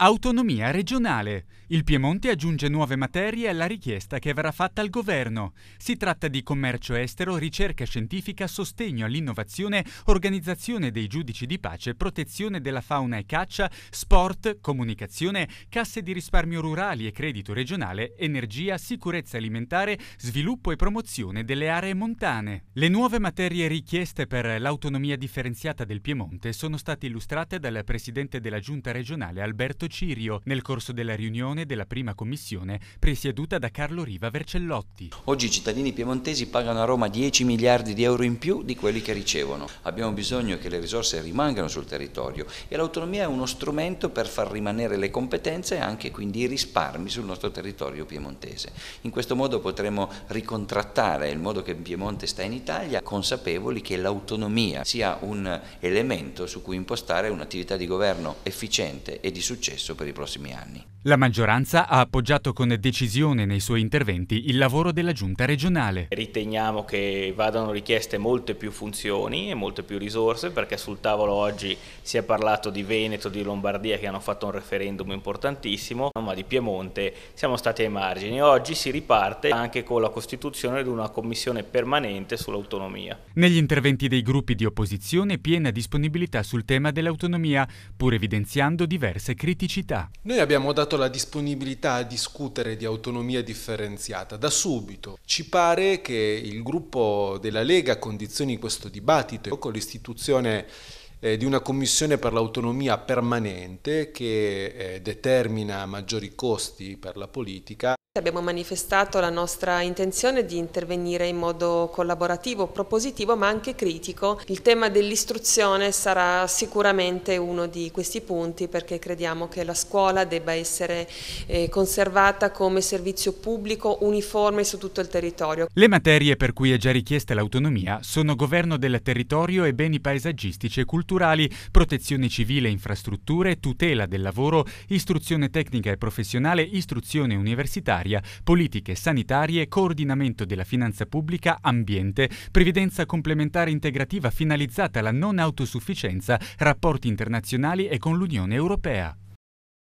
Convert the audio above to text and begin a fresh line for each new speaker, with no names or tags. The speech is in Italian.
Autonomia regionale. Il Piemonte aggiunge nuove materie alla richiesta che verrà fatta al governo. Si tratta di commercio estero, ricerca scientifica, sostegno all'innovazione, organizzazione dei giudici di pace, protezione della fauna e caccia, sport, comunicazione, casse di risparmio rurali e credito regionale, energia, sicurezza alimentare, sviluppo e promozione delle aree montane. Le nuove materie richieste per l'autonomia differenziata del Piemonte sono state illustrate dal presidente della giunta regionale Alberto Cirio nel corso della riunione della prima commissione presieduta da Carlo Riva Vercellotti.
Oggi i cittadini piemontesi pagano a Roma 10 miliardi di euro in più di quelli che ricevono. Abbiamo bisogno che le risorse rimangano sul territorio e l'autonomia è uno strumento per far rimanere le competenze e anche quindi i risparmi sul nostro territorio piemontese. In questo modo potremo ricontrattare il modo che Piemonte sta in Italia, consapevoli che l'autonomia sia un elemento su cui impostare un'attività di governo efficiente e di successo
successo per i prossimi anni.
La maggioranza ha appoggiato con decisione nei suoi interventi il lavoro della giunta regionale.
Riteniamo che vadano richieste molte più funzioni e molte più risorse perché sul tavolo oggi si è parlato di Veneto, di Lombardia che hanno fatto un referendum importantissimo, ma di Piemonte siamo stati ai margini. Oggi si riparte anche con la costituzione di una commissione permanente sull'autonomia.
Negli interventi dei gruppi di opposizione piena disponibilità sul tema dell'autonomia, pur evidenziando diverse criticità criticità.
Noi abbiamo dato la disponibilità a discutere di autonomia differenziata da subito. Ci pare che il gruppo della Lega condizioni questo dibattito con l'istituzione eh, di una commissione per l'autonomia permanente che eh, determina maggiori costi per la politica
Abbiamo manifestato la nostra intenzione di intervenire in modo collaborativo, propositivo ma anche critico. Il tema dell'istruzione sarà sicuramente uno di questi punti perché crediamo che la scuola debba essere eh, conservata come servizio pubblico uniforme su tutto il territorio.
Le materie per cui è già richiesta l'autonomia sono governo del territorio e beni paesaggistici e culturali, protezione civile e infrastrutture, tutela del lavoro, istruzione tecnica e professionale, istruzione universitaria sanitaria, politiche sanitarie, coordinamento della finanza pubblica, ambiente, previdenza complementare integrativa finalizzata alla non autosufficienza, rapporti internazionali e con l'Unione Europea.